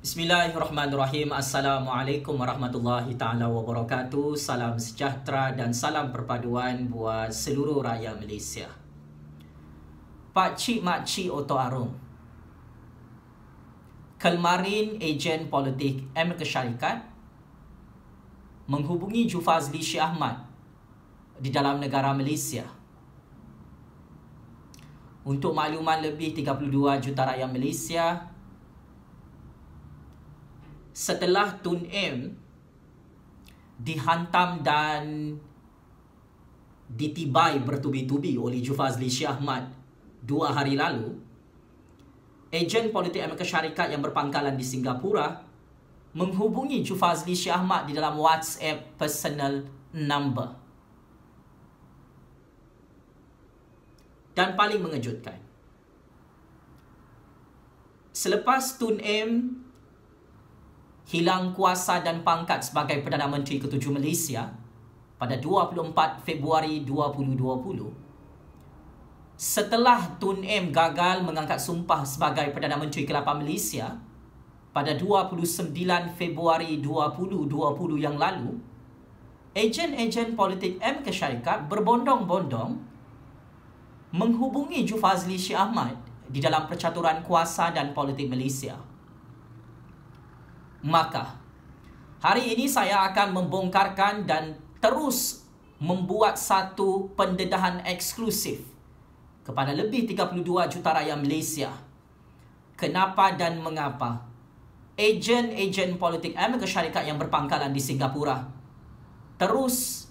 Bismillahirrahmanirrahim. Assalamualaikum warahmatullahi taala wabarakatuh. Salam sejahtera dan salam perpaduan buat seluruh rakyat Malaysia. Pak Cik Mak Oto Arum. Kelmarin ejen politik Amerika Syarikat menghubungi Jufazli Syih Ahmad di dalam negara Malaysia. Untuk makluman lebih 32 juta rakyat Malaysia, setelah Tun M dihantam dan ditibai bertubi-tubi oleh Jufazli Syahmat dua hari lalu, ejen politik Amerika Syarikat yang berpangkalan di Singapura menghubungi Jufazli Syahmat di dalam WhatsApp personal number. Dan paling mengejutkan, selepas Tun M hilang kuasa dan pangkat sebagai Perdana Menteri Ketujuh Malaysia pada 24 Februari 2020 setelah Tun M gagal mengangkat sumpah sebagai Perdana Menteri ke-8 Malaysia pada 29 Februari 2020 yang lalu ejen-ejen politik M ke syarikat berbondong-bondong menghubungi Jufazli Syi Ahmad di dalam percaturan kuasa dan politik Malaysia. Makkah. Hari ini saya akan membongkarkan dan terus membuat satu pendedahan eksklusif kepada lebih 32 juta rakyat Malaysia. Kenapa dan mengapa ejen-ejen politik Amerika Syarikat yang berpangkalan di Singapura terus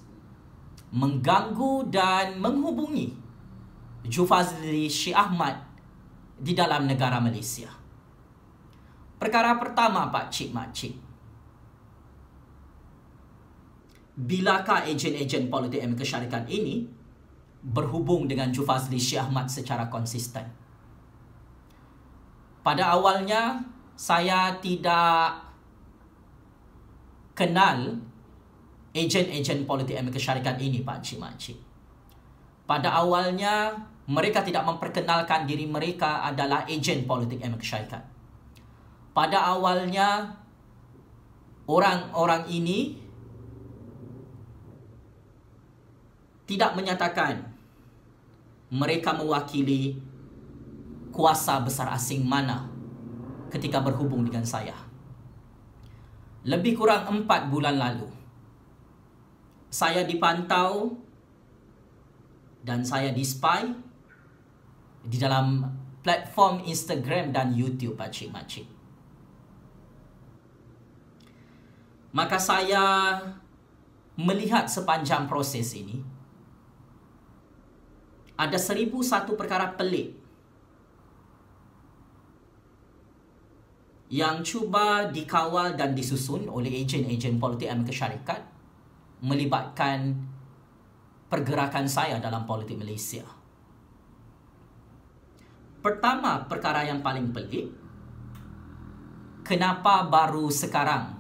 mengganggu dan menghubungi Jufazli Syi Ahmad di dalam negara Malaysia. Perkara pertama Pak Cik Mak Cik. Bilakah ejen-ejen politik Amerika Syarikat ini berhubung dengan Jufazli Syih Ahmad secara konsisten? Pada awalnya, saya tidak kenal ejen-ejen politik Amerika Syarikat ini, Pak Cik Mak Cik. Pada awalnya, mereka tidak memperkenalkan diri mereka adalah ejen politik Amerika Syarikat pada awalnya orang-orang ini tidak menyatakan mereka mewakili kuasa besar asing mana ketika berhubung dengan saya. Lebih kurang empat bulan lalu, saya dipantau dan saya dispy di dalam platform Instagram dan YouTube, Pakcik-Makcik. maka saya melihat sepanjang proses ini ada seribu satu perkara pelik yang cuba dikawal dan disusun oleh ejen-ejen politik Amerika Syarikat melibatkan pergerakan saya dalam politik Malaysia. Pertama perkara yang paling pelik, kenapa baru sekarang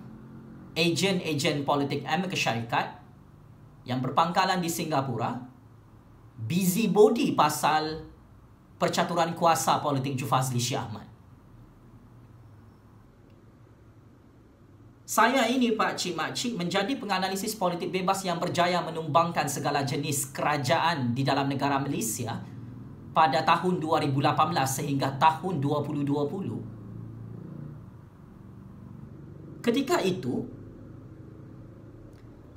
ejen-ejen politik Amerika Syarikat yang berpangkalan di Singapura busy body pasal percaturan kuasa politik Jufazli Syih Ahmad. Saya ini Pak Cik Mak Cik menjadi penganalisis politik bebas yang berjaya menumbangkan segala jenis kerajaan di dalam negara Malaysia pada tahun 2018 sehingga tahun 2020. Ketika itu,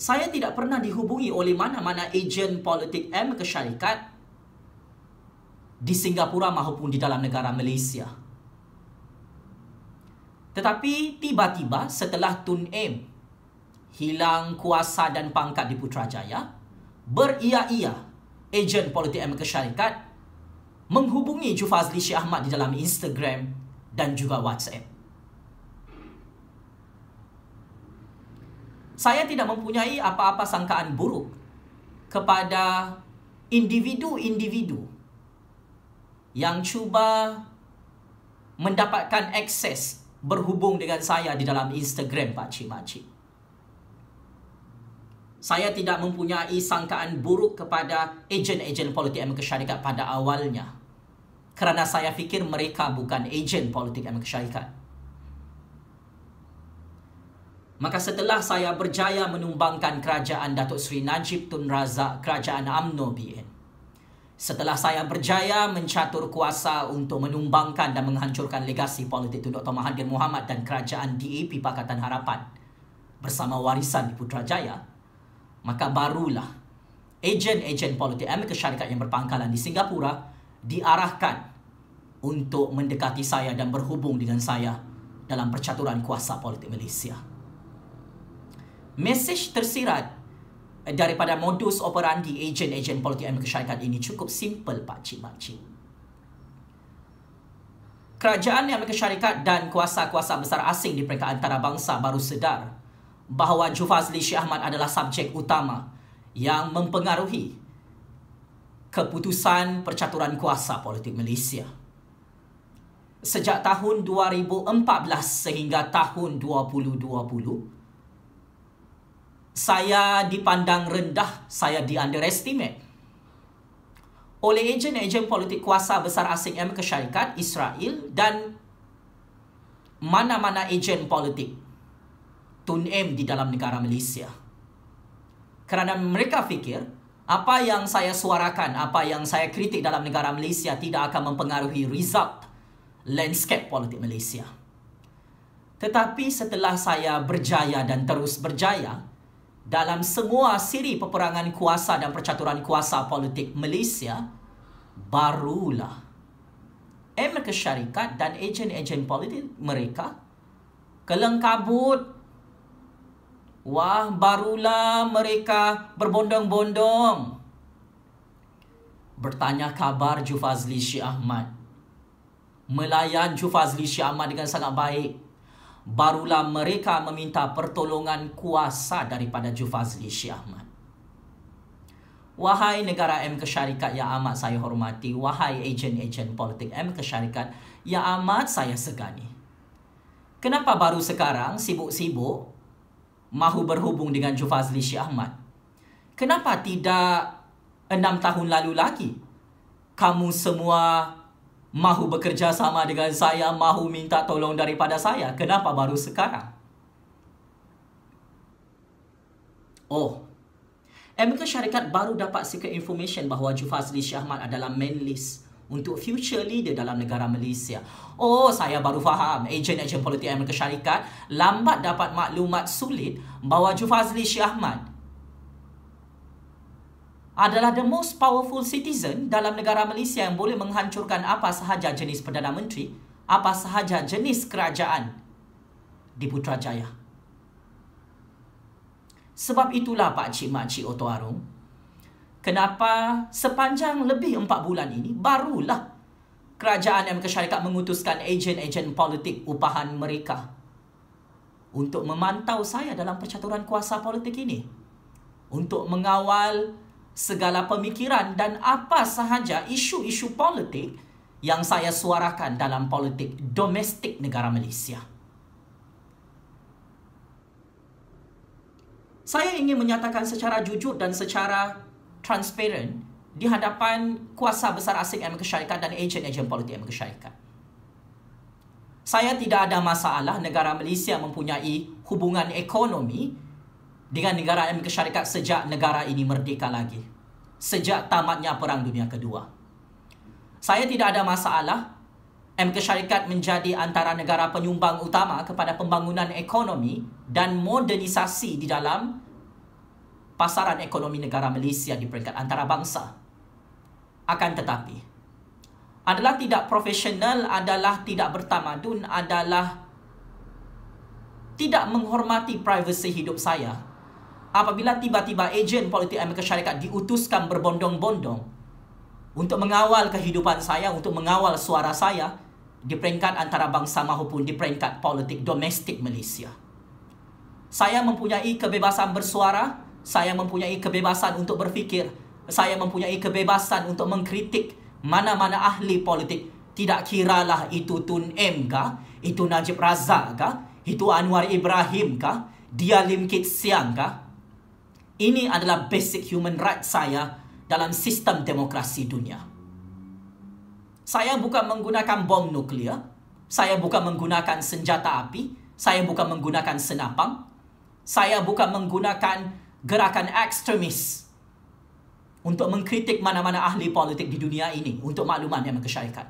saya tidak pernah dihubungi oleh mana-mana ejen politik M ke syarikat di Singapura maupun di dalam negara Malaysia. Tetapi tiba-tiba setelah Tun M hilang kuasa dan pangkat di Putrajaya, beria-ia ejen politik M ke syarikat menghubungi Jufazli Syahmat di dalam Instagram dan juga WhatsApp. saya tidak mempunyai apa-apa sangkaan buruk kepada individu-individu yang cuba mendapatkan akses berhubung dengan saya di dalam Instagram Pak Cik Mak Cik. Saya tidak mempunyai sangkaan buruk kepada ejen-ejen politik Amerika Syarikat pada awalnya. Kerana saya fikir mereka bukan ejen politik Amerika Syarikat. Maka setelah saya berjaya menumbangkan kerajaan Datuk Seri Najib Tun Razak, kerajaan UMNO BN. Setelah saya berjaya mencatur kuasa untuk menumbangkan dan menghancurkan legasi politik Tun Dr. Mahathir Muhammad dan kerajaan DAP Pakatan Harapan bersama warisan di Putrajaya, maka barulah ejen-ejen politik Amerika Syarikat yang berpangkalan di Singapura diarahkan untuk mendekati saya dan berhubung dengan saya dalam percaturan kuasa politik Malaysia mesej tersirat eh, daripada modus operandi ejen-ejen politik Amerika Syarikat ini cukup simple pak cik mak cik. Kerajaan Amerika Syarikat dan kuasa-kuasa besar asing di peringkat antarabangsa baru sedar bahawa Jufazli Syih Ahmad adalah subjek utama yang mempengaruhi keputusan percaturan kuasa politik Malaysia. Sejak tahun 2014 sehingga tahun 2020, saya dipandang rendah, saya di underestimate. Oleh ejen-ejen politik kuasa besar asing Amerika Syarikat, Israel dan mana-mana ejen politik Tun M di dalam negara Malaysia. Kerana mereka fikir, apa yang saya suarakan, apa yang saya kritik dalam negara Malaysia tidak akan mempengaruhi result landscape politik Malaysia. Tetapi setelah saya berjaya dan terus berjaya, dalam semua siri peperangan kuasa dan percaturan kuasa politik Malaysia, barulah Amerika Syarikat dan ejen-ejen politik mereka kabut. Wah, barulah mereka berbondong-bondong. Bertanya kabar Jufazli Syi Ahmad. Melayan Jufazli Syi Ahmad dengan sangat baik barulah mereka meminta pertolongan kuasa daripada Jufazli Syih Ahmad. Wahai negara M Kesyarikat yang amat saya hormati, wahai ejen-ejen politik M Kesyarikat yang amat saya segani. Kenapa baru sekarang sibuk-sibuk mahu berhubung dengan Jufazli Syih Ahmad? Kenapa tidak enam tahun lalu lagi kamu semua mahu bekerja sama dengan saya, mahu minta tolong daripada saya. Kenapa baru sekarang? Oh, Amerika Syarikat baru dapat secret information bahawa Jufazli Syahmat adalah main list untuk future leader dalam negara Malaysia. Oh, saya baru faham. Ejen-ejen politik Amerika Syarikat lambat dapat maklumat sulit bahawa Jufazli Syahmat adalah the most powerful citizen dalam negara Malaysia yang boleh menghancurkan apa sahaja jenis Perdana Menteri, apa sahaja jenis kerajaan di Putrajaya. Sebab itulah Pak Cik Mak Cik Oto Arung, kenapa sepanjang lebih empat bulan ini barulah kerajaan dan syarikat mengutuskan ejen-ejen politik upahan mereka untuk memantau saya dalam percaturan kuasa politik ini. Untuk mengawal segala pemikiran dan apa sahaja isu-isu politik yang saya suarakan dalam politik domestik negara Malaysia. Saya ingin menyatakan secara jujur dan secara transparan di hadapan kuasa besar asing Amerika Syarikat dan ejen-ejen politik Amerika Syarikat. Saya tidak ada masalah negara Malaysia mempunyai hubungan ekonomi dengan negara Amerika Syarikat sejak negara ini merdeka lagi. Sejak tamatnya Perang Dunia Kedua. Saya tidak ada masalah Amerika Syarikat menjadi antara negara penyumbang utama kepada pembangunan ekonomi dan modernisasi di dalam pasaran ekonomi negara Malaysia di peringkat antarabangsa. Akan tetapi, adalah tidak profesional, adalah tidak bertamadun, adalah tidak menghormati privasi hidup saya apabila tiba-tiba ejen politik Amerika Syarikat diutuskan berbondong-bondong untuk mengawal kehidupan saya, untuk mengawal suara saya di peringkat antara bangsa maupun di peringkat politik domestik Malaysia. Saya mempunyai kebebasan bersuara, saya mempunyai kebebasan untuk berfikir, saya mempunyai kebebasan untuk mengkritik mana-mana ahli politik tidak kiralah itu Tun M kah, itu Najib Razak kah, itu Anwar Ibrahim kah, dia Lim Kit Siang kah. Ini adalah basic human right saya dalam sistem demokrasi dunia. Saya bukan menggunakan bom nuklear, saya bukan menggunakan senjata api, saya bukan menggunakan senapang, saya bukan menggunakan gerakan ekstremis untuk mengkritik mana-mana ahli politik di dunia ini untuk makluman yang mengesyarikat.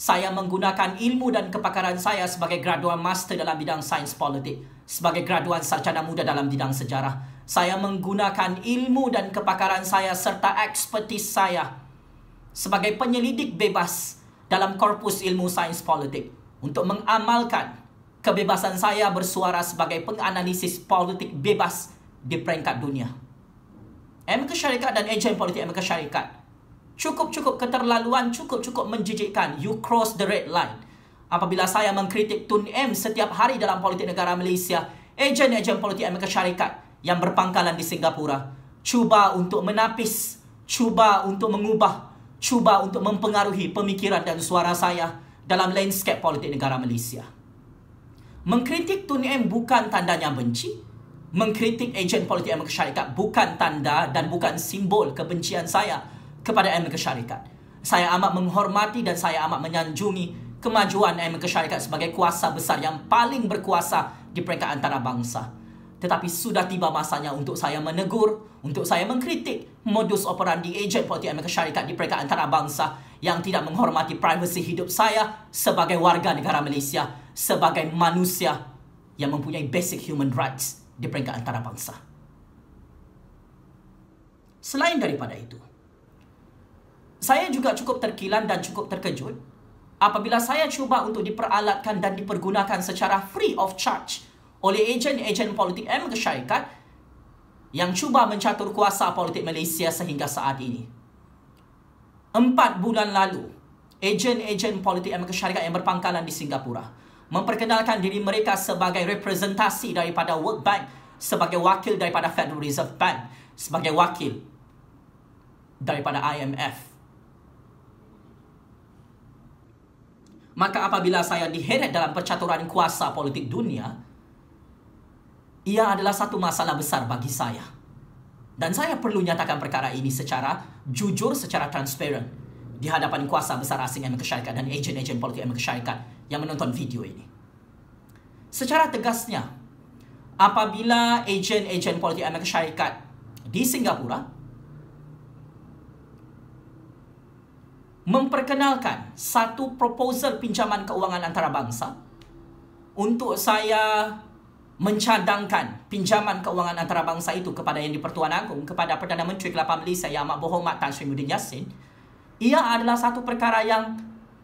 Saya menggunakan ilmu dan kepakaran saya sebagai graduan master dalam bidang sains politik, sebagai graduan sarjana muda dalam bidang sejarah, saya menggunakan ilmu dan kepakaran saya serta ekspertis saya sebagai penyelidik bebas dalam korpus ilmu sains politik untuk mengamalkan kebebasan saya bersuara sebagai penganalisis politik bebas di peringkat dunia. Amerika Syarikat dan ejen politik Amerika Syarikat cukup-cukup keterlaluan, cukup-cukup menjijikkan. You cross the red line. Apabila saya mengkritik Tun M setiap hari dalam politik negara Malaysia, ejen-ejen politik Amerika Syarikat yang berpangkalan di Singapura. Cuba untuk menapis, cuba untuk mengubah, cuba untuk mempengaruhi pemikiran dan suara saya dalam landscape politik negara Malaysia. Mengkritik Tun M bukan tandanya benci. Mengkritik ejen politik Amerika Syarikat bukan tanda dan bukan simbol kebencian saya kepada Amerika Syarikat. Saya amat menghormati dan saya amat menyanjungi kemajuan Amerika Syarikat sebagai kuasa besar yang paling berkuasa di peringkat antarabangsa. Tetapi sudah tiba masanya untuk saya menegur, untuk saya mengkritik modus operandi ejen politik Amerika Syarikat di peringkat antarabangsa yang tidak menghormati privasi hidup saya sebagai warga negara Malaysia, sebagai manusia yang mempunyai basic human rights di peringkat antarabangsa. Selain daripada itu, saya juga cukup terkilan dan cukup terkejut apabila saya cuba untuk diperalatkan dan dipergunakan secara free of charge oleh ejen-ejen politik M ke Syarikat yang cuba mencatur kuasa politik Malaysia sehingga saat ini. Empat bulan lalu, ejen-ejen politik M ke Syarikat yang berpangkalan di Singapura memperkenalkan diri mereka sebagai representasi daripada World Bank, sebagai wakil daripada Federal Reserve Bank, sebagai wakil daripada IMF. Maka apabila saya diheret dalam percaturan kuasa politik dunia, ia adalah satu masalah besar bagi saya. Dan saya perlu nyatakan perkara ini secara jujur, secara transparan di hadapan kuasa besar asing Amerika Syarikat dan ejen-ejen politik Amerika Syarikat yang menonton video ini. Secara tegasnya, apabila ejen-ejen politik Amerika Syarikat di Singapura memperkenalkan satu proposal pinjaman keuangan antarabangsa untuk saya mencadangkan pinjaman keuangan antarabangsa itu kepada yang di-Pertuan Agong, kepada Perdana Menteri ke-8 Malaysia yang amat bohong Mak Tan Sri Mudin Yassin, ia adalah satu perkara yang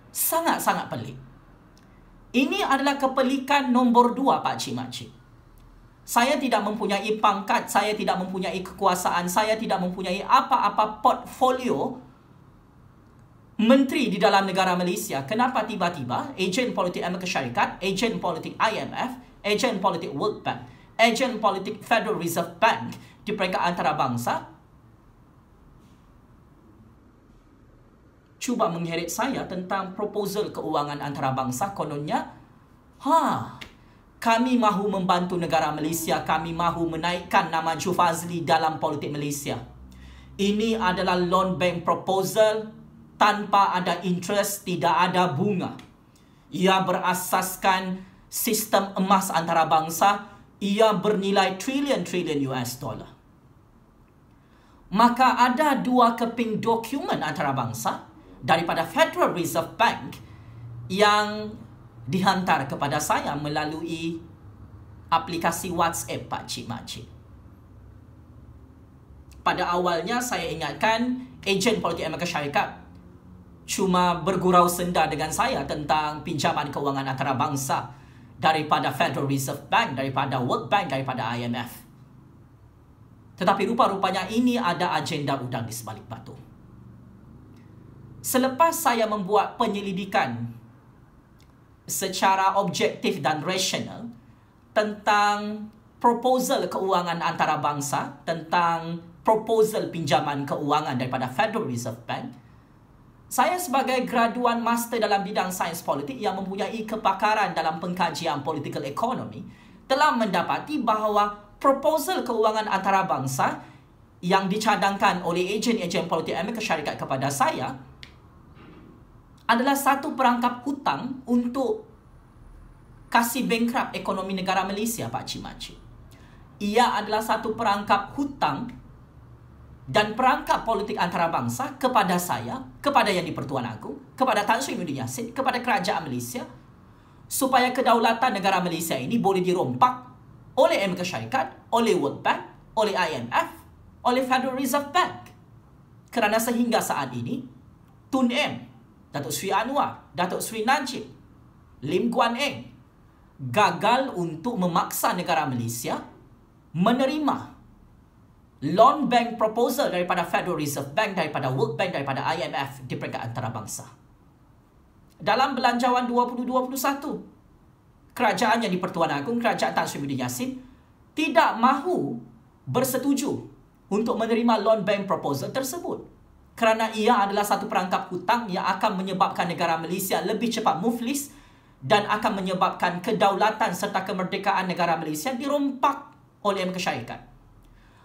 sangat-sangat pelik. Ini adalah kepelikan nombor dua, Pak Cik Mak Saya tidak mempunyai pangkat, saya tidak mempunyai kekuasaan, saya tidak mempunyai apa-apa portfolio menteri di dalam negara Malaysia. Kenapa tiba-tiba ejen politik Amerika Syarikat, ejen politik IMF, Agent politik World Bank, Agent politik Federal Reserve Bank di peringkat antarabangsa cuba mengheret saya tentang proposal keuangan antarabangsa kononnya ha kami mahu membantu negara Malaysia, kami mahu menaikkan nama Jufazli dalam politik Malaysia. Ini adalah loan bank proposal tanpa ada interest, tidak ada bunga. Ia berasaskan sistem emas antarabangsa ia bernilai trilion-trilion US dollar. Maka ada dua keping dokumen antarabangsa daripada Federal Reserve Bank yang dihantar kepada saya melalui aplikasi WhatsApp Pak Cik Mak Cik. Pada awalnya saya ingatkan ejen politik Amerika Syarikat cuma bergurau senda dengan saya tentang pinjaman kewangan antarabangsa bangsa daripada Federal Reserve Bank, daripada World Bank, daripada IMF. Tetapi rupa-rupanya ini ada agenda udang di sebalik batu. Selepas saya membuat penyelidikan secara objektif dan rasional tentang proposal keuangan antarabangsa, tentang proposal pinjaman keuangan daripada Federal Reserve Bank, saya sebagai graduan master dalam bidang sains politik yang mempunyai kepakaran dalam pengkajian political economy telah mendapati bahawa proposal keuangan antarabangsa yang dicadangkan oleh ejen-ejen politik Amerika Syarikat kepada saya adalah satu perangkap hutang untuk kasih bankrupt ekonomi negara Malaysia, Pak Cik Makcik. Ia adalah satu perangkap hutang dan perangkap politik antarabangsa kepada saya, kepada Yang di-Pertuan Agung, kepada Tan Sri Nudin Yassin, kepada Kerajaan Malaysia supaya kedaulatan negara Malaysia ini boleh dirompak oleh Amerika Syarikat, oleh World Bank, oleh IMF, oleh Federal Reserve Bank. Kerana sehingga saat ini, Tun M, Datuk Sri Anwar, Datuk Sri Najib, Lim Guan Eng gagal untuk memaksa negara Malaysia menerima loan bank proposal daripada Federal Reserve Bank, daripada World Bank, daripada IMF di peringkat antarabangsa. Dalam belanjawan 2021, kerajaan yang dipertuan agung, kerajaan Tan Sri Muhyiddin Yassin, tidak mahu bersetuju untuk menerima loan bank proposal tersebut. Kerana ia adalah satu perangkap hutang yang akan menyebabkan negara Malaysia lebih cepat muflis dan akan menyebabkan kedaulatan serta kemerdekaan negara Malaysia dirompak oleh Amerika Syarikat.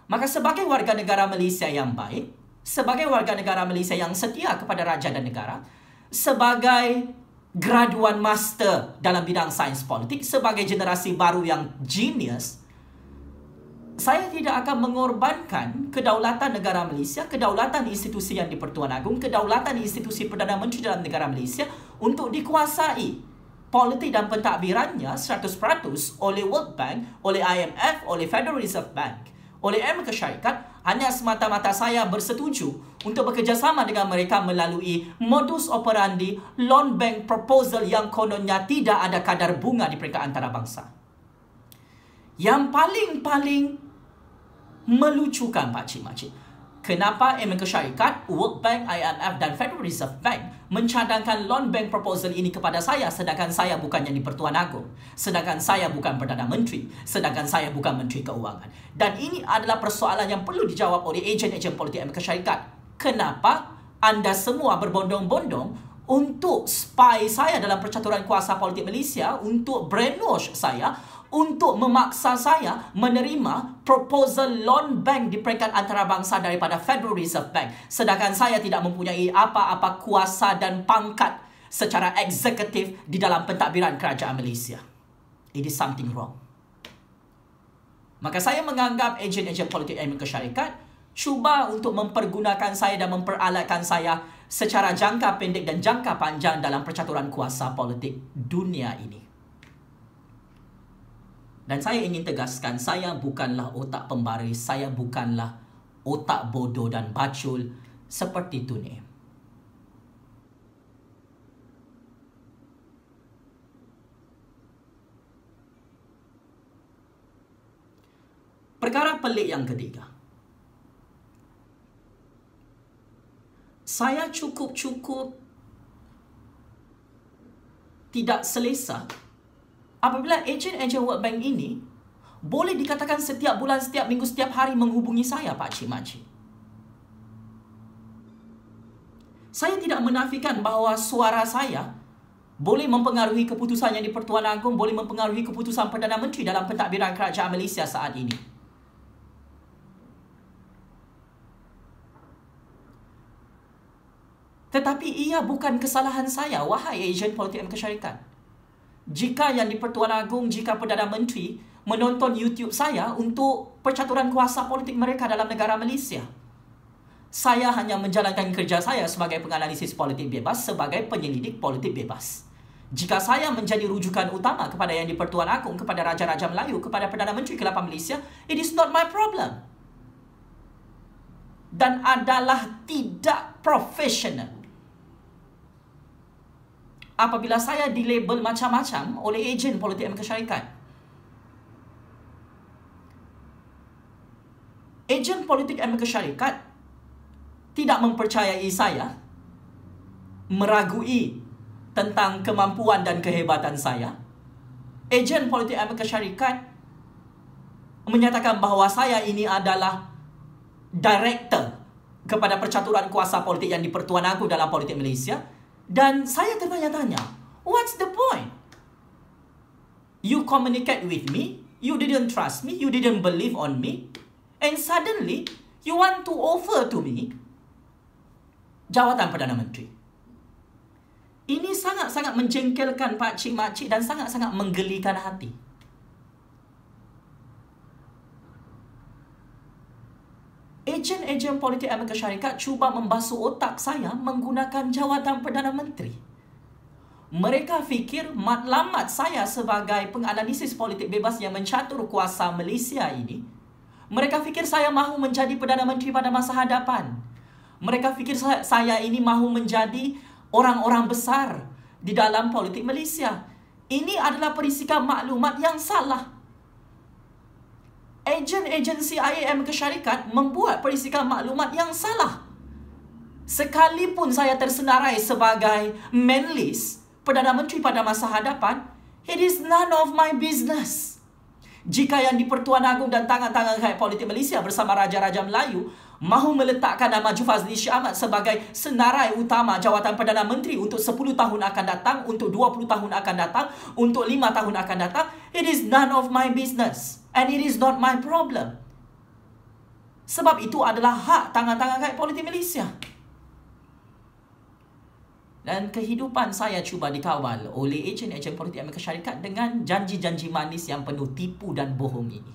Maka sebagai warga negara Malaysia yang baik, sebagai warga negara Malaysia yang setia kepada raja dan negara, sebagai graduan master dalam bidang sains politik, sebagai generasi baru yang genius, saya tidak akan mengorbankan kedaulatan negara Malaysia, kedaulatan institusi yang di-Pertuan Agung, kedaulatan institusi Perdana Menteri dalam negara Malaysia untuk dikuasai politik dan pentadbirannya 100% oleh World Bank, oleh IMF, oleh Federal Reserve Bank oleh Amerika Syarikat hanya semata-mata saya bersetuju untuk bekerjasama dengan mereka melalui modus operandi loan bank proposal yang kononnya tidak ada kadar bunga di peringkat antarabangsa. Yang paling-paling melucukan pakcik-makcik. paling paling melucukan pakcik makcik Kenapa Amerika Syarikat, World Bank, IMF dan Federal Reserve Bank mencadangkan loan bank proposal ini kepada saya sedangkan saya bukan yang dipertuan agung, Sedangkan saya bukan Perdana Menteri. Sedangkan saya bukan Menteri Keuangan. Dan ini adalah persoalan yang perlu dijawab oleh ejen-ejen politik Amerika Syarikat. Kenapa anda semua berbondong-bondong untuk spy saya dalam percaturan kuasa politik Malaysia, untuk brainwash saya untuk memaksa saya menerima proposal loan bank di peringkat antarabangsa daripada Federal Reserve Bank. Sedangkan saya tidak mempunyai apa-apa kuasa dan pangkat secara eksekutif di dalam pentadbiran kerajaan Malaysia. It is something wrong. Maka saya menganggap ejen-ejen politik Amerika Syarikat cuba untuk mempergunakan saya dan memperalatkan saya secara jangka pendek dan jangka panjang dalam percaturan kuasa politik dunia ini. Dan saya ingin tegaskan, saya bukanlah otak pembaris, saya bukanlah otak bodoh dan bacul seperti itu ni. Perkara pelik yang ketiga. Saya cukup-cukup tidak selesa apabila ejen-ejen World Bank ini boleh dikatakan setiap bulan, setiap minggu, setiap hari menghubungi saya, Pak Cik Makcik. Saya tidak menafikan bahawa suara saya boleh mempengaruhi keputusan yang di Pertuan Agong, boleh mempengaruhi keputusan Perdana Menteri dalam pentadbiran kerajaan Malaysia saat ini. Tetapi ia bukan kesalahan saya, wahai ejen politik dan kesyarikat jika yang di-Pertuan Agung, jika Perdana Menteri menonton YouTube saya untuk percaturan kuasa politik mereka dalam negara Malaysia. Saya hanya menjalankan kerja saya sebagai penganalisis politik bebas, sebagai penyelidik politik bebas. Jika saya menjadi rujukan utama kepada yang di-Pertuan Agung, kepada Raja-Raja Melayu, kepada Perdana Menteri ke-8 Malaysia, it is not my problem. Dan adalah tidak profesional apabila saya dilabel macam-macam oleh ejen politik Amerika Syarikat. Ejen politik Amerika Syarikat tidak mempercayai saya meragui tentang kemampuan dan kehebatan saya. Ejen politik Amerika Syarikat menyatakan bahawa saya ini adalah director kepada percaturan kuasa politik yang dipertuan aku dalam politik Malaysia. Dan saya tertanya-tanya, what's the point? You communicate with me, you didn't trust me, you didn't believe on me, and suddenly you want to offer to me jawatan Perdana Menteri. Ini sangat-sangat menjengkelkan pakcik-makcik dan sangat-sangat menggelikan hati. ejen-ejen politik Amerika Syarikat cuba membasuh otak saya menggunakan jawatan Perdana Menteri. Mereka fikir matlamat saya sebagai penganalisis politik bebas yang mencatur kuasa Malaysia ini, mereka fikir saya mahu menjadi Perdana Menteri pada masa hadapan. Mereka fikir saya ini mahu menjadi orang-orang besar di dalam politik Malaysia. Ini adalah perisikan maklumat yang salah agen-agensi IAM ke syarikat membuat perisikan maklumat yang salah. Sekalipun saya tersenarai sebagai menlis Perdana Menteri pada masa hadapan, it is none of my business. Jika yang di Pertuan Agung dan tangan-tangan kait politik Malaysia bersama Raja-Raja Melayu mahu meletakkan nama Jufazli Shah Ahmad sebagai senarai utama jawatan Perdana Menteri untuk 10 tahun akan datang, untuk 20 tahun akan datang, untuk 5 tahun akan datang, it is none of my business. And it is not my problem. Sebab itu adalah hak tangan-tangan kait politik Malaysia. Dan kehidupan saya cuba dikawal oleh agen-agen politik Amerika Syarikat dengan janji-janji manis yang penuh tipu dan bohong ini.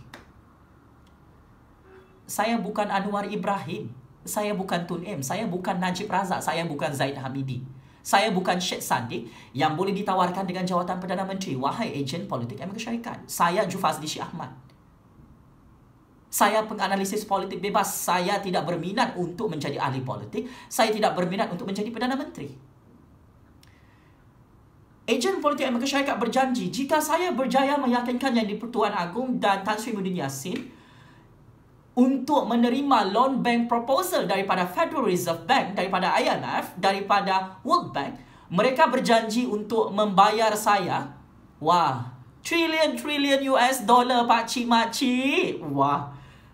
Saya bukan Anwar Ibrahim. Saya bukan Tun M. Saya bukan Najib Razak. Saya bukan Zaid Hamidi. Saya bukan Syed Sandiq yang boleh ditawarkan dengan jawatan Perdana Menteri. Wahai agen politik Amerika Syarikat. Saya Jufazli Ahmad saya penganalisis politik bebas, saya tidak berminat untuk menjadi ahli politik, saya tidak berminat untuk menjadi Perdana Menteri. Ejen politik Amerika Syarikat berjanji, jika saya berjaya meyakinkan yang di-Pertuan Agong dan Tan Sri Mudin Yassin untuk menerima loan bank proposal daripada Federal Reserve Bank, daripada IMF, daripada World Bank, mereka berjanji untuk membayar saya. Wah, trillion-trillion US dollar pakcik-makcik. Wah,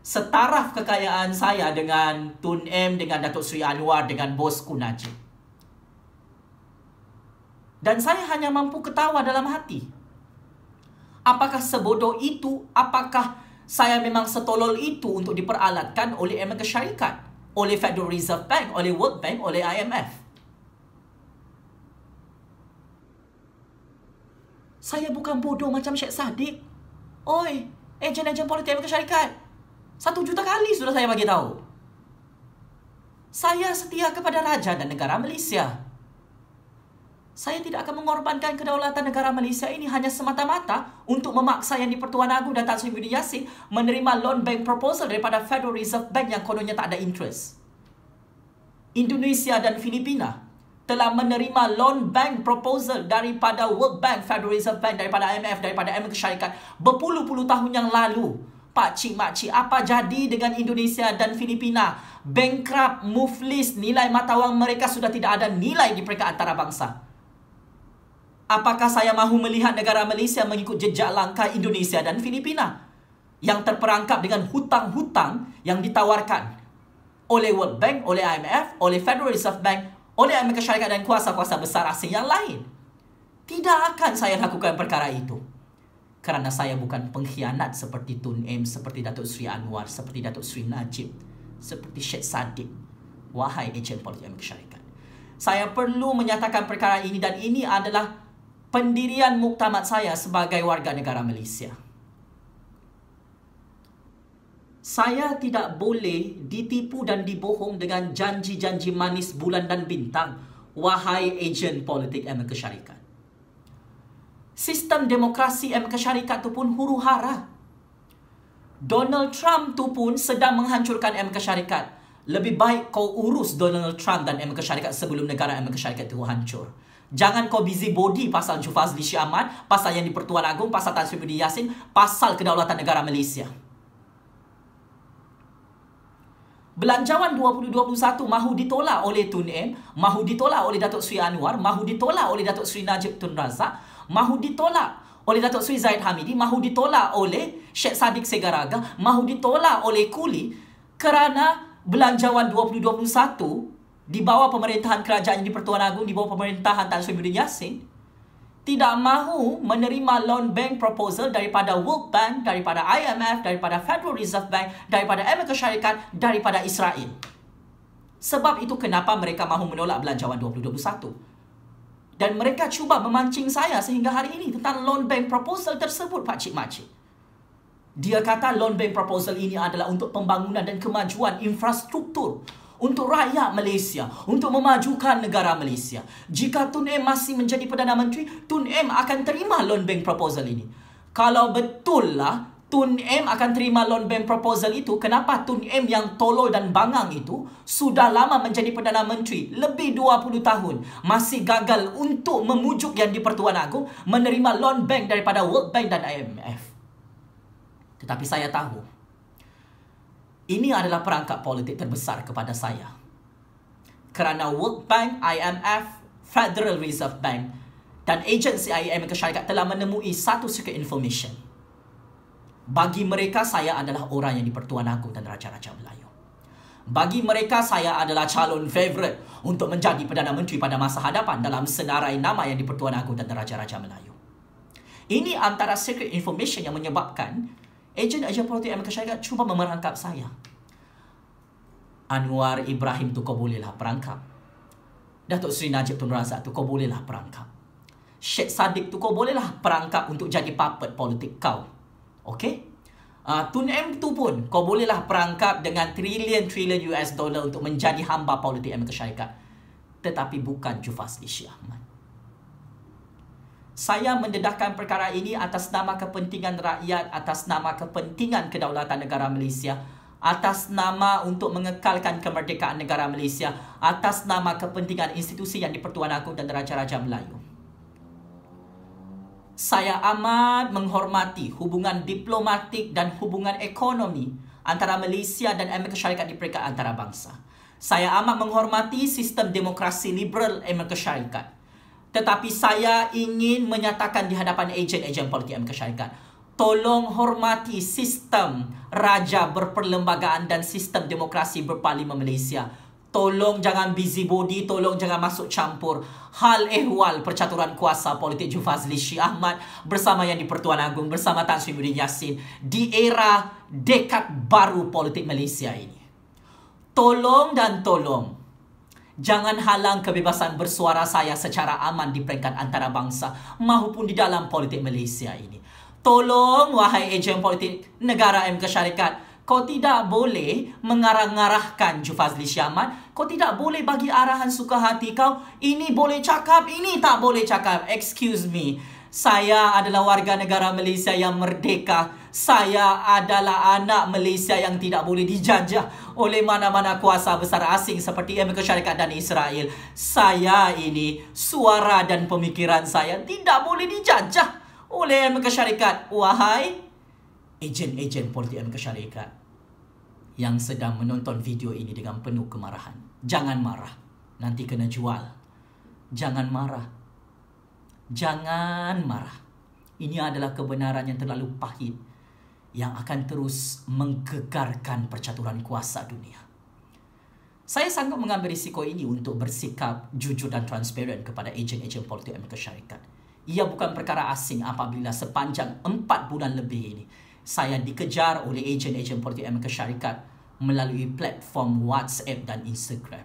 setaraf kekayaan saya dengan Tun M, dengan Datuk Sri Anwar, dengan bosku Najib. Dan saya hanya mampu ketawa dalam hati. Apakah sebodoh itu? Apakah saya memang setolol itu untuk diperalatkan oleh Amerika Syarikat? Oleh Federal Reserve Bank? Oleh World Bank? Oleh IMF? Saya bukan bodoh macam Syed Saddiq. Oi, ejen-ejen politik Amerika Syarikat. Satu juta kali sudah saya bagi tahu. Saya setia kepada raja dan negara Malaysia. Saya tidak akan mengorbankan kedaulatan negara Malaysia ini hanya semata-mata untuk memaksa yang di Pertuan Agung dan Tan Sri Budi Yassin menerima loan bank proposal daripada Federal Reserve Bank yang kononnya tak ada interest. Indonesia dan Filipina telah menerima loan bank proposal daripada World Bank, Federal Reserve Bank, daripada IMF, daripada Amerika Syarikat berpuluh-puluh tahun yang lalu. Pak Mak makcik apa jadi dengan Indonesia dan Filipina? Bankrupt, muflis, nilai mata wang mereka sudah tidak ada nilai di peringkat antarabangsa. Apakah saya mahu melihat negara Malaysia mengikut jejak langkah Indonesia dan Filipina? Yang terperangkap dengan hutang-hutang yang ditawarkan oleh World Bank, oleh IMF, oleh Federal Reserve Bank, oleh Amerika Syarikat dan kuasa-kuasa besar asing yang lain. Tidak akan saya lakukan perkara itu kerana saya bukan pengkhianat seperti Tun Em, seperti Datuk Sri Anwar, seperti Datuk Sri Najib, seperti Syed Saddiq. Wahai ejen politik Amerika Syarikat. Saya perlu menyatakan perkara ini dan ini adalah pendirian muktamad saya sebagai warga negara Malaysia. Saya tidak boleh ditipu dan dibohong dengan janji-janji manis bulan dan bintang. Wahai ejen politik Amerika Syarikat sistem demokrasi Amerika Syarikat tu pun huru hara. Donald Trump tu pun sedang menghancurkan Amerika Syarikat. Lebih baik kau urus Donald Trump dan Amerika Syarikat sebelum negara Amerika Syarikat tu hancur. Jangan kau busy body pasal Jufazli Syi Ahmad, pasal yang di Pertuan agung, pasal Tan Sri Budi Yassin, pasal kedaulatan negara Malaysia. Belanjawan 2021 mahu ditolak oleh Tun Em, mahu ditolak oleh Datuk Sri Anwar, mahu ditolak oleh Datuk Sri Najib Tun Razak, mahu ditolak oleh Datuk Sri Zaid Hamidi, mahu ditolak oleh Syed Sabiq Segaraga, mahu ditolak oleh Kuli kerana belanjawan 2021 di bawah pemerintahan kerajaan di Pertuan Agung di bawah pemerintahan Tan Sri Muhyiddin Yassin tidak mahu menerima loan bank proposal daripada World Bank, daripada IMF, daripada Federal Reserve Bank, daripada Amerika Syarikat, daripada Israel. Sebab itu kenapa mereka mahu menolak belanjawan 2021 dan mereka cuba memancing saya sehingga hari ini tentang loan bank proposal tersebut Pak Cik Makcik. Dia kata loan bank proposal ini adalah untuk pembangunan dan kemajuan infrastruktur untuk rakyat Malaysia, untuk memajukan negara Malaysia. Jika Tun M masih menjadi Perdana Menteri, Tun M akan terima loan bank proposal ini. Kalau betul lah, Tun M akan terima loan bank proposal itu, kenapa Tun M yang tolol dan bangang itu sudah lama menjadi Perdana Menteri, lebih 20 tahun, masih gagal untuk memujuk yang di Pertuan Agung menerima loan bank daripada World Bank dan IMF. Tetapi saya tahu, ini adalah perangkap politik terbesar kepada saya. Kerana World Bank, IMF, Federal Reserve Bank dan agensi IMF ke syarikat telah menemui satu sikit information. Bagi mereka saya adalah orang yang dipertuan aku dan raja-raja Melayu. Bagi mereka saya adalah calon favorite untuk menjadi Perdana Menteri pada masa hadapan dalam senarai nama yang dipertuan aku dan raja-raja Melayu. Ini antara secret information yang menyebabkan ejen ejen politik Amerika Syarikat cuba memerangkap saya. Anwar Ibrahim tu kau bolehlah perangkap. Datuk Seri Najib Tun Razak tu kau bolehlah perangkap. Syed Saddiq tu kau bolehlah perangkap untuk jadi puppet politik kau. Okay? Uh, ah, Tun M tu pun kau bolehlah perangkap dengan trilion-trilion US dollar untuk menjadi hamba politik Amerika Syarikat. Tetapi bukan Jufas Ishi Ahmad. Saya mendedahkan perkara ini atas nama kepentingan rakyat, atas nama kepentingan kedaulatan negara Malaysia, atas nama untuk mengekalkan kemerdekaan negara Malaysia, atas nama kepentingan institusi yang di Pertuan dan Raja-Raja Melayu saya amat menghormati hubungan diplomatik dan hubungan ekonomi antara Malaysia dan Amerika Syarikat di peringkat antarabangsa. Saya amat menghormati sistem demokrasi liberal Amerika Syarikat. Tetapi saya ingin menyatakan di hadapan ejen-ejen politik Amerika Syarikat, tolong hormati sistem raja berperlembagaan dan sistem demokrasi berparlimen Malaysia. Tolong jangan busybody, tolong jangan masuk campur hal ehwal percaturan kuasa politik Jufazli Syih Ahmad bersama yang di Pertuan Agung, bersama Tan Sri Mudin Yassin di era dekat baru politik Malaysia ini. Tolong dan tolong jangan halang kebebasan bersuara saya secara aman di peringkat antarabangsa mahupun di dalam politik Malaysia ini. Tolong wahai ejen politik negara MK Syarikat, kau tidak boleh mengarah-ngarahkan Jufazli Syamat. Kau tidak boleh bagi arahan suka hati kau. Ini boleh cakap, ini tak boleh cakap. Excuse me. Saya adalah warga negara Malaysia yang merdeka. Saya adalah anak Malaysia yang tidak boleh dijajah oleh mana-mana kuasa besar asing seperti Amerika Syarikat dan Israel. Saya ini, suara dan pemikiran saya tidak boleh dijajah oleh Amerika Syarikat. Wahai ejen-ejen politik Amerika Syarikat yang sedang menonton video ini dengan penuh kemarahan. Jangan marah. Nanti kena jual. Jangan marah. Jangan marah. Ini adalah kebenaran yang terlalu pahit yang akan terus menggegarkan percaturan kuasa dunia. Saya sanggup mengambil risiko ini untuk bersikap jujur dan transparan kepada ejen-ejen politik Amerika Syarikat. Ia bukan perkara asing apabila sepanjang empat bulan lebih ini, saya dikejar oleh ejen-ejen politik Amerika Syarikat melalui platform WhatsApp dan Instagram.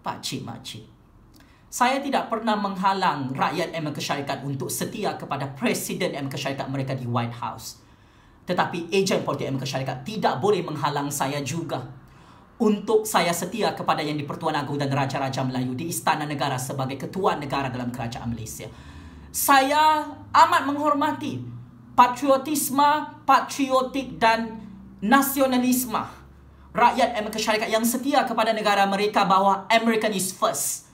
Pak cik, Saya tidak pernah menghalang rakyat Amerika Syarikat untuk setia kepada Presiden Amerika Syarikat mereka di White House. Tetapi ejen politik Amerika Syarikat tidak boleh menghalang saya juga untuk saya setia kepada yang di-Pertuan Agong dan Raja-Raja Melayu di Istana Negara sebagai Ketua Negara dalam Kerajaan Malaysia. Saya amat menghormati patriotisme, patriotik dan nasionalisme rakyat Amerika Syarikat yang setia kepada negara mereka bahawa American is first.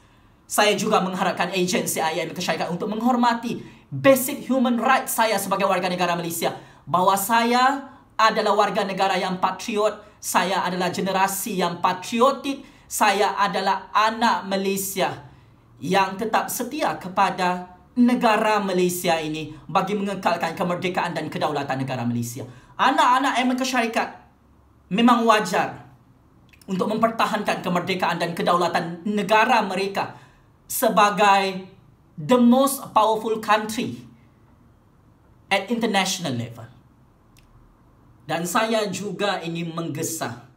Saya juga mengharapkan agensi AIM Amerika Syarikat untuk menghormati basic human rights saya sebagai warga negara Malaysia. Bahawa saya adalah warga negara yang patriot, saya adalah generasi yang patriotik, saya adalah anak Malaysia yang tetap setia kepada negara Malaysia ini bagi mengekalkan kemerdekaan dan kedaulatan negara Malaysia. Anak-anak Amerika Syarikat memang wajar untuk mempertahankan kemerdekaan dan kedaulatan negara mereka sebagai the most powerful country at international level. Dan saya juga ingin menggesa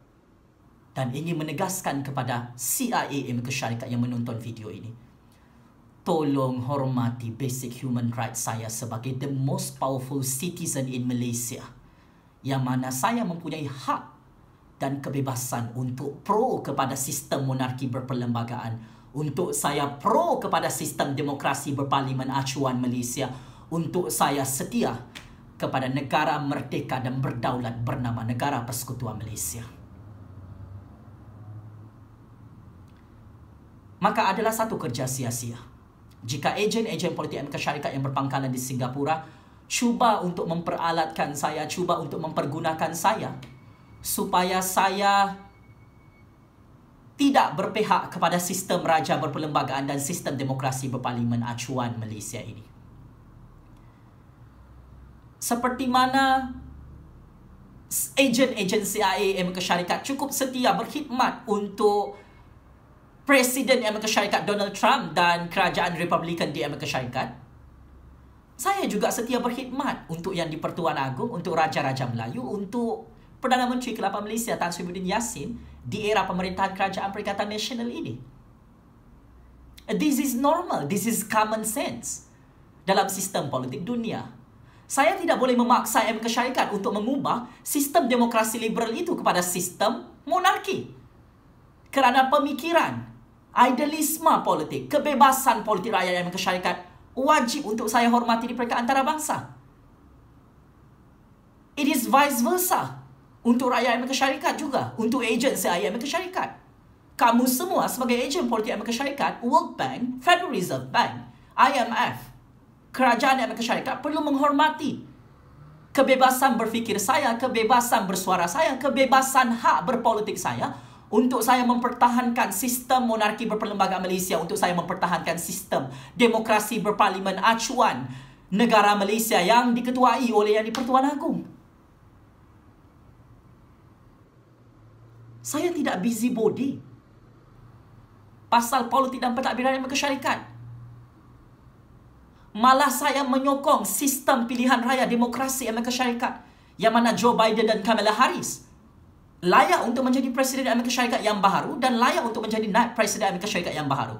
dan ingin menegaskan kepada CIA Amerika Syarikat yang menonton video ini tolong hormati basic human rights saya sebagai the most powerful citizen in Malaysia yang mana saya mempunyai hak dan kebebasan untuk pro kepada sistem monarki berperlembagaan untuk saya pro kepada sistem demokrasi berparlimen acuan Malaysia untuk saya setia kepada negara merdeka dan berdaulat bernama negara persekutuan Malaysia maka adalah satu kerja sia-sia jika ejen-ejen politik Amerika Syarikat yang berpangkalan di Singapura cuba untuk memperalatkan saya, cuba untuk mempergunakan saya supaya saya tidak berpihak kepada sistem raja berperlembagaan dan sistem demokrasi berparlimen acuan Malaysia ini. Seperti mana ejen-ejen CIA Amerika Syarikat cukup setia berkhidmat untuk Presiden Amerika Syarikat Donald Trump dan kerajaan Republikan di Amerika Syarikat. Saya juga setia berkhidmat untuk yang di Pertuan Agong, untuk Raja-Raja Melayu, untuk Perdana Menteri ke-8 Malaysia Tan Sri Muhyiddin Yassin di era pemerintahan Kerajaan Perikatan Nasional ini. This is normal, this is common sense dalam sistem politik dunia. Saya tidak boleh memaksa MK Syarikat untuk mengubah sistem demokrasi liberal itu kepada sistem monarki. Kerana pemikiran idealisme politik, kebebasan politik rakyat dan masyarakat wajib untuk saya hormati di peringkat antarabangsa. It is vice versa untuk rakyat Amerika Syarikat juga, untuk agensi rakyat Amerika Syarikat. Kamu semua sebagai agen politik Amerika Syarikat, World Bank, Federal Reserve Bank, IMF, kerajaan Amerika Syarikat perlu menghormati kebebasan berfikir saya, kebebasan bersuara saya, kebebasan hak berpolitik saya untuk saya mempertahankan sistem monarki berperlembagaan Malaysia untuk saya mempertahankan sistem demokrasi berparlimen acuan negara Malaysia yang diketuai oleh Yang Dipertuan Agung, Saya tidak busybody pasal politik dan pentadbiran yang berkesyarikat. Malah saya menyokong sistem pilihan raya demokrasi Amerika Syarikat yang mana Joe Biden dan Kamala Harris layak untuk menjadi Presiden Amerika Syarikat yang baru dan layak untuk menjadi naib Presiden Amerika Syarikat yang baru,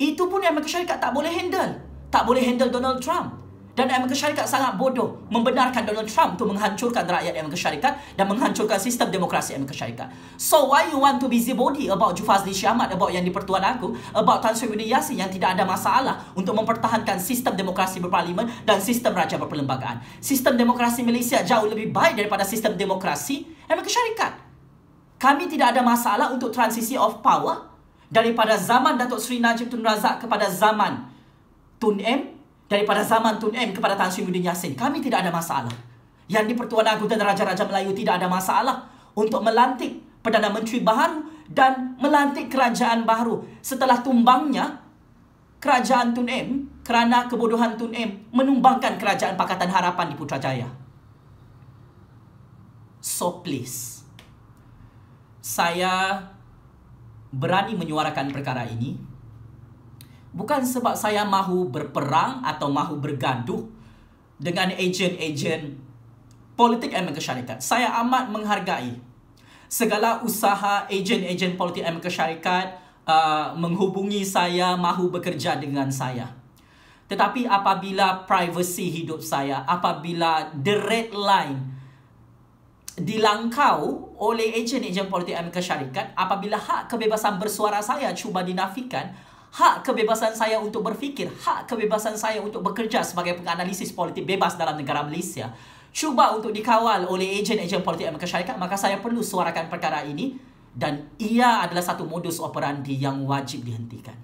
Itu pun Amerika Syarikat tak boleh handle. Tak boleh handle Donald Trump. Dan Amerika Syarikat sangat bodoh membenarkan Donald Trump untuk menghancurkan rakyat Amerika Syarikat dan menghancurkan sistem demokrasi Amerika Syarikat. So why you want to be body about Jufazli Syamat, about yang dipertuan aku, about Tan Sri Widi Yassin yang tidak ada masalah untuk mempertahankan sistem demokrasi berparlimen dan sistem raja berperlembagaan. Sistem demokrasi Malaysia jauh lebih baik daripada sistem demokrasi Amerika Syarikat. Kami tidak ada masalah untuk transisi of power daripada zaman Datuk Seri Najib Tun Razak kepada zaman Tun M daripada zaman Tun M kepada Tan Sri Muhyiddin Yassin. Kami tidak ada masalah. Yang di Pertuan Agung dan Raja-Raja Melayu tidak ada masalah untuk melantik Perdana Menteri baru dan melantik kerajaan baru setelah tumbangnya kerajaan Tun M kerana kebodohan Tun M menumbangkan kerajaan Pakatan Harapan di Putrajaya. So please, saya berani menyuarakan perkara ini Bukan sebab saya mahu berperang atau mahu bergaduh dengan ejen-ejen politik Amerika Syarikat. Saya amat menghargai segala usaha ejen-ejen politik Amerika Syarikat uh, menghubungi saya, mahu bekerja dengan saya. Tetapi apabila privacy hidup saya, apabila the red line dilangkau oleh ejen-ejen politik Amerika Syarikat, apabila hak kebebasan bersuara saya cuba dinafikan, hak kebebasan saya untuk berfikir, hak kebebasan saya untuk bekerja sebagai penganalisis politik bebas dalam negara Malaysia cuba untuk dikawal oleh ejen-ejen politik Amerika Syarikat, maka saya perlu suarakan perkara ini dan ia adalah satu modus operandi yang wajib dihentikan.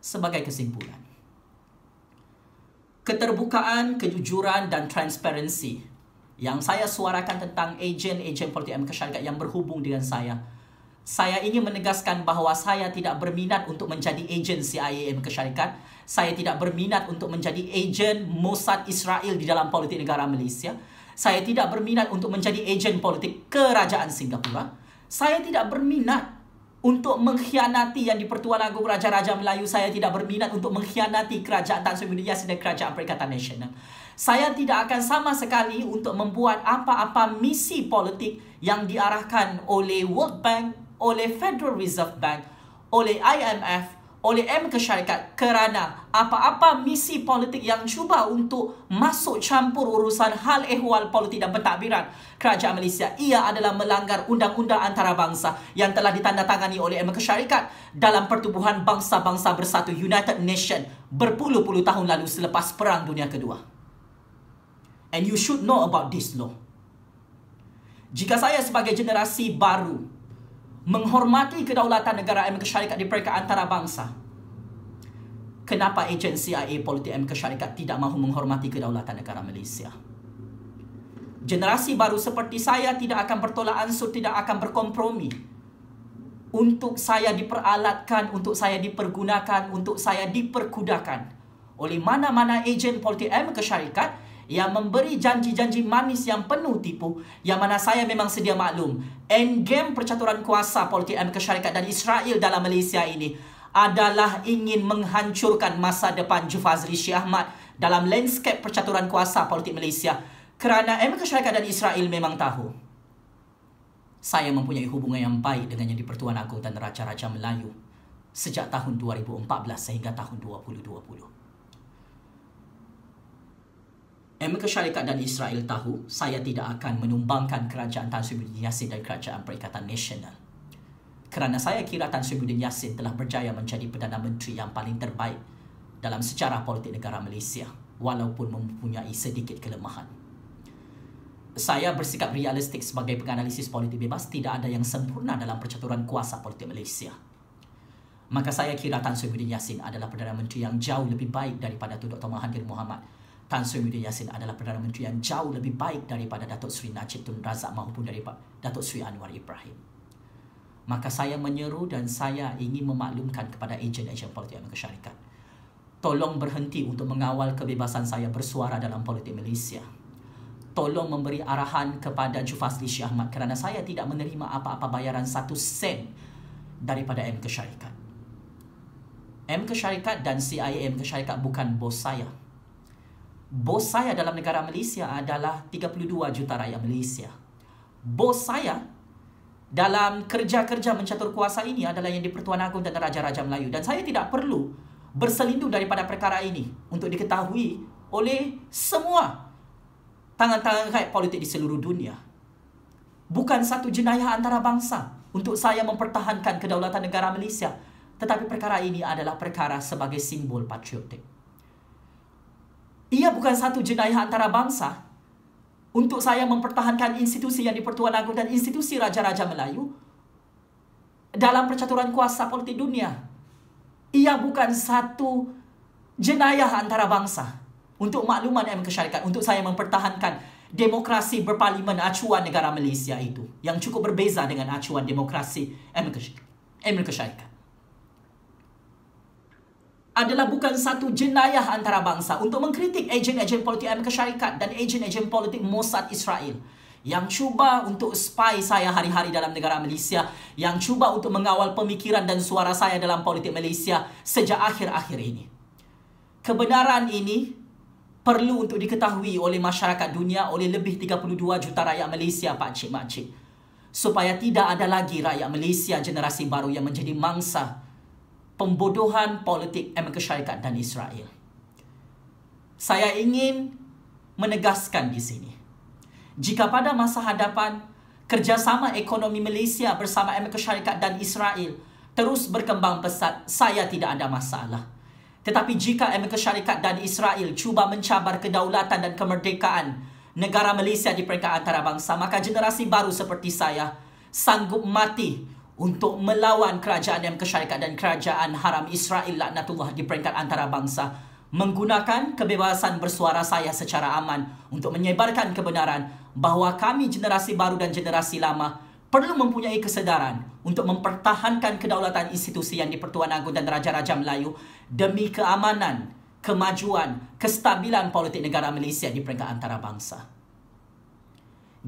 Sebagai kesimpulan, keterbukaan, kejujuran dan transparansi yang saya suarakan tentang ejen-ejen politik Amerika Syarikat yang berhubung dengan saya saya ingin menegaskan bahawa saya tidak berminat untuk menjadi ejen CIAM ke syarikat. Saya tidak berminat untuk menjadi ejen Mossad Israel di dalam politik negara Malaysia. Saya tidak berminat untuk menjadi ejen politik kerajaan Singapura. Saya tidak berminat untuk mengkhianati yang dipertuan agung Raja-Raja Melayu. Saya tidak berminat untuk mengkhianati kerajaan Tan Sri Muniyas dan kerajaan Perikatan Nasional. Saya tidak akan sama sekali untuk membuat apa-apa misi politik yang diarahkan oleh World Bank, oleh Federal Reserve Bank, oleh IMF, oleh Amerika Syarikat kerana apa-apa misi politik yang cuba untuk masuk campur urusan hal ehwal politik dan pentadbiran kerajaan Malaysia ia adalah melanggar undang-undang antarabangsa yang telah ditandatangani oleh Amerika Syarikat dalam pertubuhan bangsa-bangsa bersatu United Nation berpuluh-puluh tahun lalu selepas Perang Dunia Kedua. And you should know about this law. Jika saya sebagai generasi baru menghormati kedaulatan negara Amerika Syarikat di peringkat antarabangsa. Kenapa agensi IA politik Amerika Syarikat tidak mahu menghormati kedaulatan negara Malaysia? Generasi baru seperti saya tidak akan bertolak ansur, tidak akan berkompromi. Untuk saya diperalatkan, untuk saya dipergunakan, untuk saya diperkudakan. Oleh mana-mana ejen politik Amerika Syarikat yang memberi janji-janji manis yang penuh tipu yang mana saya memang sedia maklum endgame percaturan kuasa politik Amerika Syarikat dan Israel dalam Malaysia ini adalah ingin menghancurkan masa depan Jufazri Syih Ahmad dalam landscape percaturan kuasa politik Malaysia kerana Amerika Syarikat dan Israel memang tahu saya mempunyai hubungan yang baik dengan yang di-Pertuan Agong dan Raja-Raja Melayu sejak tahun 2014 sehingga tahun 2020. Amerika Syarikat dan Israel tahu saya tidak akan menumbangkan kerajaan Tan Sri Yassin dan kerajaan Perikatan Nasional. Kerana saya kira Tan Sri Yassin telah berjaya menjadi Perdana Menteri yang paling terbaik dalam sejarah politik negara Malaysia walaupun mempunyai sedikit kelemahan. Saya bersikap realistik sebagai penganalisis politik bebas tidak ada yang sempurna dalam percaturan kuasa politik Malaysia. Maka saya kira Tan Sri Yassin adalah Perdana Menteri yang jauh lebih baik daripada Tuduk Tuan Mahathir Mohamad Tan Sri Muhyiddin Yassin adalah Perdana Menteri yang jauh lebih baik daripada Datuk Sri Najib Tun Razak maupun daripada Datuk Sri Anwar Ibrahim. Maka saya menyeru dan saya ingin memaklumkan kepada ejen ejen politik Amerika Syarikat. Tolong berhenti untuk mengawal kebebasan saya bersuara dalam politik Malaysia. Tolong memberi arahan kepada Jufas Syih Ahmad kerana saya tidak menerima apa-apa bayaran satu sen daripada M Syarikat. M Syarikat dan CIA M Syarikat bukan bos saya bos saya dalam negara Malaysia adalah 32 juta rakyat Malaysia. Bos saya dalam kerja-kerja mencatur kuasa ini adalah yang di Pertuan Agong dan Raja-Raja Melayu. Dan saya tidak perlu berselindung daripada perkara ini untuk diketahui oleh semua tangan-tangan kait politik di seluruh dunia. Bukan satu jenayah antara bangsa untuk saya mempertahankan kedaulatan negara Malaysia. Tetapi perkara ini adalah perkara sebagai simbol patriotik. Ia bukan satu jenayah antara bangsa untuk saya mempertahankan institusi yang dipertuan agung dan institusi Raja-Raja Melayu dalam percaturan kuasa politik dunia. Ia bukan satu jenayah antara bangsa untuk makluman M Kesyarikat untuk saya mempertahankan demokrasi berparlimen acuan negara Malaysia itu yang cukup berbeza dengan acuan demokrasi M Kesyarikat adalah bukan satu jenayah antara bangsa untuk mengkritik ejen-ejen politik Amerika Syarikat dan ejen-ejen politik Mossad Israel yang cuba untuk spy saya hari-hari dalam negara Malaysia yang cuba untuk mengawal pemikiran dan suara saya dalam politik Malaysia sejak akhir-akhir ini. Kebenaran ini perlu untuk diketahui oleh masyarakat dunia oleh lebih 32 juta rakyat Malaysia Pak Cik Mak Cik supaya tidak ada lagi rakyat Malaysia generasi baru yang menjadi mangsa pembodohan politik Amerika Syarikat dan Israel. Saya ingin menegaskan di sini. Jika pada masa hadapan kerjasama ekonomi Malaysia bersama Amerika Syarikat dan Israel terus berkembang pesat, saya tidak ada masalah. Tetapi jika Amerika Syarikat dan Israel cuba mencabar kedaulatan dan kemerdekaan negara Malaysia di peringkat antarabangsa, maka generasi baru seperti saya sanggup mati untuk melawan kerajaan yang kesyarikat dan kerajaan haram Israel laknatullah di peringkat antarabangsa menggunakan kebebasan bersuara saya secara aman untuk menyebarkan kebenaran bahawa kami generasi baru dan generasi lama perlu mempunyai kesedaran untuk mempertahankan kedaulatan institusi yang dipertuan agung dan Raja-Raja Melayu demi keamanan, kemajuan, kestabilan politik negara Malaysia di peringkat antarabangsa.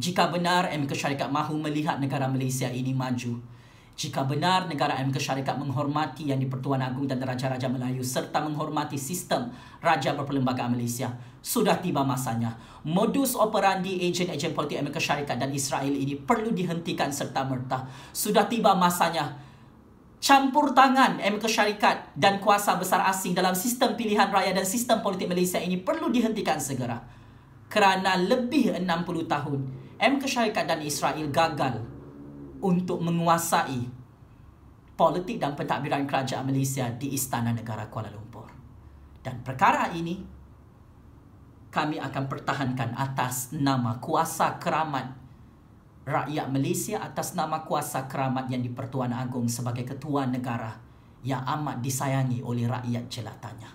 Jika benar MK Syarikat mahu melihat negara Malaysia ini maju, jika benar negara Amerika Syarikat menghormati yang di-Pertuan Agung dan Raja-Raja Melayu serta menghormati sistem Raja Berperlembagaan Malaysia, sudah tiba masanya. Modus operandi ejen-ejen politik Amerika Syarikat dan Israel ini perlu dihentikan serta merta. Sudah tiba masanya campur tangan Amerika Syarikat dan kuasa besar asing dalam sistem pilihan raya dan sistem politik Malaysia ini perlu dihentikan segera. Kerana lebih 60 tahun, Amerika Syarikat dan Israel gagal untuk menguasai politik dan pentadbiran kerajaan Malaysia di Istana Negara Kuala Lumpur. Dan perkara ini kami akan pertahankan atas nama kuasa keramat rakyat Malaysia atas nama kuasa keramat yang di-Pertuan Agong sebagai ketua negara yang amat disayangi oleh rakyat jelatanya.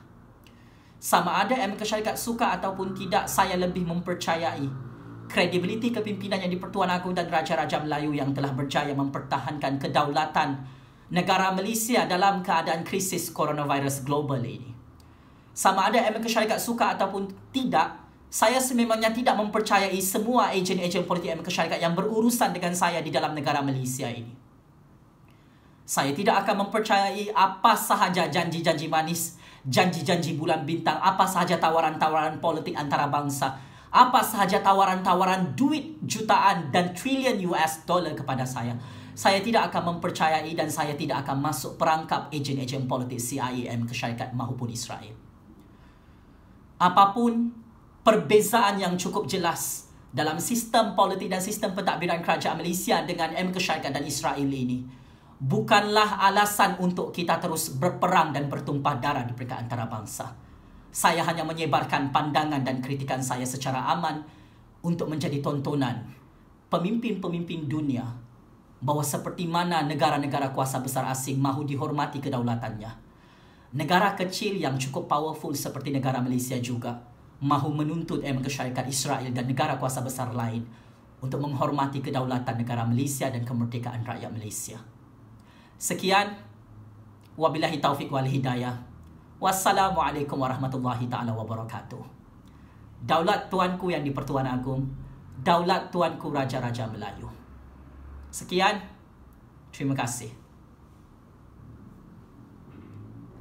Sama ada Amerika Syarikat suka ataupun tidak, saya lebih mempercayai kredibiliti kepimpinan yang dipertuan pertuan dan Raja-Raja Melayu yang telah berjaya mempertahankan kedaulatan negara Malaysia dalam keadaan krisis coronavirus global ini. Sama ada Amerika Syarikat suka ataupun tidak, saya sememangnya tidak mempercayai semua ejen-ejen politik Amerika Syarikat yang berurusan dengan saya di dalam negara Malaysia ini. Saya tidak akan mempercayai apa sahaja janji-janji manis, janji-janji bulan bintang, apa sahaja tawaran-tawaran politik antara bangsa apa sahaja tawaran-tawaran duit jutaan dan trillion US dollar kepada saya. Saya tidak akan mempercayai dan saya tidak akan masuk perangkap ejen-ejen politik CIAM ke syarikat mahupun Israel. Apapun perbezaan yang cukup jelas dalam sistem politik dan sistem pentadbiran kerajaan Malaysia dengan M ke dan Israel ini bukanlah alasan untuk kita terus berperang dan bertumpah darah di peringkat antarabangsa saya hanya menyebarkan pandangan dan kritikan saya secara aman untuk menjadi tontonan pemimpin-pemimpin dunia bahawa seperti mana negara-negara kuasa besar asing mahu dihormati kedaulatannya. Negara kecil yang cukup powerful seperti negara Malaysia juga mahu menuntut Amerika Syarikat Israel dan negara kuasa besar lain untuk menghormati kedaulatan negara Malaysia dan kemerdekaan rakyat Malaysia. Sekian. Wabillahi taufiq wal hidayah. Wassalamualaikum warahmatullahi taala wabarakatuh. Daulat tuanku yang dipertuan agung, daulat tuanku raja-raja Melayu. Sekian. Terima kasih.